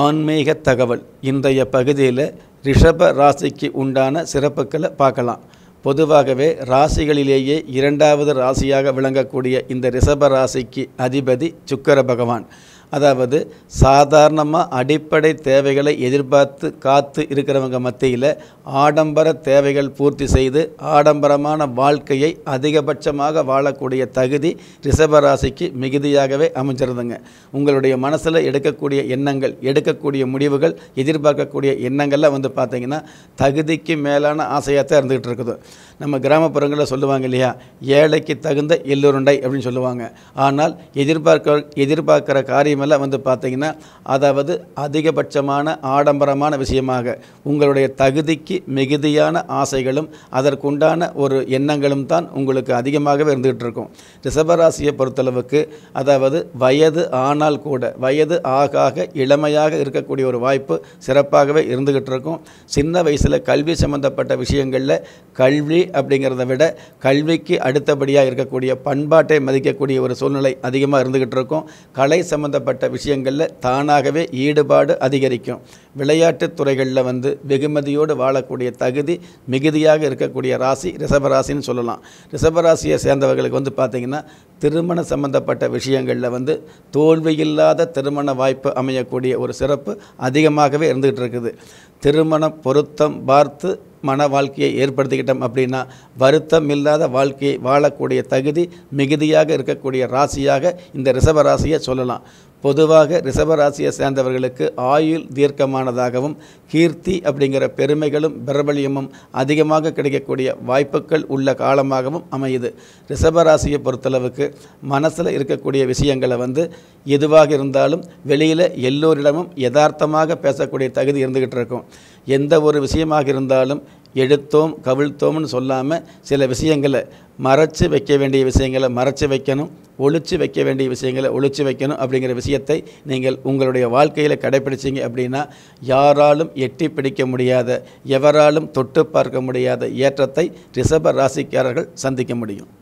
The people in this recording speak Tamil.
ஆன்மீக தகவல் இன்றைய பகுதியில் ரிஷப ராசிக்கு உண்டான சிறப்புகளை பார்க்கலாம் பொதுவாகவே ராசிகளிலேயே இரண்டாவது ராசியாக விளங்கக்கூடிய இந்த ரிஷப ராசிக்கு அதிபதி சுக்கர பகவான் அதாவது சாதாரணமாக அடிப்படை தேவைகளை எதிர்பார்த்து காத்து இருக்கிறவங்க மத்தியில் ஆடம்பர தேவைகள் பூர்த்தி செய்து ஆடம்பரமான வாழ்க்கையை அதிகபட்சமாக வாழக்கூடிய தகுதி ரிஷபராசிக்கு மிகுதியாகவே அமைஞ்சிருந்துங்க உங்களுடைய மனசில் எடுக்கக்கூடிய எண்ணங்கள் எடுக்கக்கூடிய முடிவுகள் எதிர்பார்க்கக்கூடிய எண்ணங்கள்லாம் வந்து பார்த்திங்கன்னா தகுதிக்கு மேலான ஆசையாக தான் இருந்துகிட்டு இருக்குது நம்ம கிராமப்புறங்களில் சொல்லுவாங்க இல்லையா ஏழைக்கு தகுந்த எள்ளுருண்டை அப்படின்னு சொல்லுவாங்க ஆனால் எதிர்பார்க்க எதிர்பார்க்குற காரியம் விஷயமெல்லாம் வந்து பார்த்திங்கன்னா அதாவது அதிகபட்சமான ஆடம்பரமான விஷயமாக உங்களுடைய தகுதிக்கு மிகுதியான ஆசைகளும் அதற்குண்டான ஒரு எண்ணங்களும் தான் உங்களுக்கு அதிகமாகவே இருந்துகிட்டு இருக்கும் ரிஷபராசியை பொறுத்தளவுக்கு அதாவது வயது ஆனால் கூட வயது ஆக ஆக இளமையாக இருக்கக்கூடிய ஒரு வாய்ப்பு சிறப்பாகவே இருந்துகிட்டு இருக்கும் சின்ன வயசில் கல்வி சம்மந்தப்பட்ட விஷயங்களில் கல்வி அப்படிங்கிறத விட கல்விக்கு அடுத்தபடியாக இருக்கக்கூடிய பண்பாட்டை மதிக்கக்கூடிய ஒரு சூழ்நிலை அதிகமாக இருந்துகிட்டு இருக்கும் கலை சம்மந்தப்பட்ட சம்பந்தப்பட்ட விஷயங்களில் தானாகவே ஈடுபாடு அதிகரிக்கும் விளையாட்டுத் துறைகளில் வந்து வெகுமதியோடு வாழக்கூடிய தகுதி மிகுதியாக இருக்கக்கூடிய ராசி ரிஷபராசின்னு சொல்லலாம் ரிஷபராசியை சேர்ந்தவர்களுக்கு வந்து பார்த்திங்கன்னா திருமண சம்பந்தப்பட்ட விஷயங்களில் வந்து தோல்வியில்லாத திருமண வாய்ப்பு அமையக்கூடிய ஒரு சிறப்பு அதிகமாகவே இருந்துகிட்டு இருக்குது திருமண பொருத்தம் பார்த்து மன வாழ்க்கையை ஏற்படுத்திக்கிட்டோம் அப்படின்னா வருத்தம் இல்லாத வாழ்க்கையை வாழக்கூடிய தகுதி மிகுதியாக இருக்கக்கூடிய ராசியாக இந்த ரிஷப சொல்லலாம் பொதுவாக ரிஷபராசியை சேர்ந்தவர்களுக்கு ஆயுள் தீர்க்கமானதாகவும் கீர்த்தி அப்படிங்கிற பெருமைகளும் பிரபலியமும் அதிகமாக கிடைக்கக்கூடிய வாய்ப்புகள் உள்ள காலமாகவும் அமையுது ரிஷபராசியை பொறுத்தளவுக்கு மனசில் இருக்கக்கூடிய விஷயங்களை வந்து எதுவாக இருந்தாலும் வெளியில் எல்லோரிடமும் யதார்த்தமாக பேசக்கூடிய தகுதி இருந்துக்கிட்டு இருக்கும் எந்த ஒரு விஷயமாக இருந்தாலும் எடுத்தோம் கவிழ்த்தோம்னு சொல்லாமல் சில விஷயங்களை மறைச்சு வைக்க வேண்டிய விஷயங்களை மறைச்சு வைக்கணும் ஒழிச்சு வைக்க வேண்டிய விஷயங்களை ஒழிச்சு வைக்கணும் அப்படிங்கிற விஷயத்தை நீங்கள் உங்களுடைய வாழ்க்கையில் கடைபிடிச்சிங்க அப்படின்னா யாராலும் எட்டி பிடிக்க முடியாத எவராலும் தொட்டு பார்க்க முடியாத ஏற்றத்தை ரிஷப ராசிக்காரர்கள் சந்திக்க முடியும்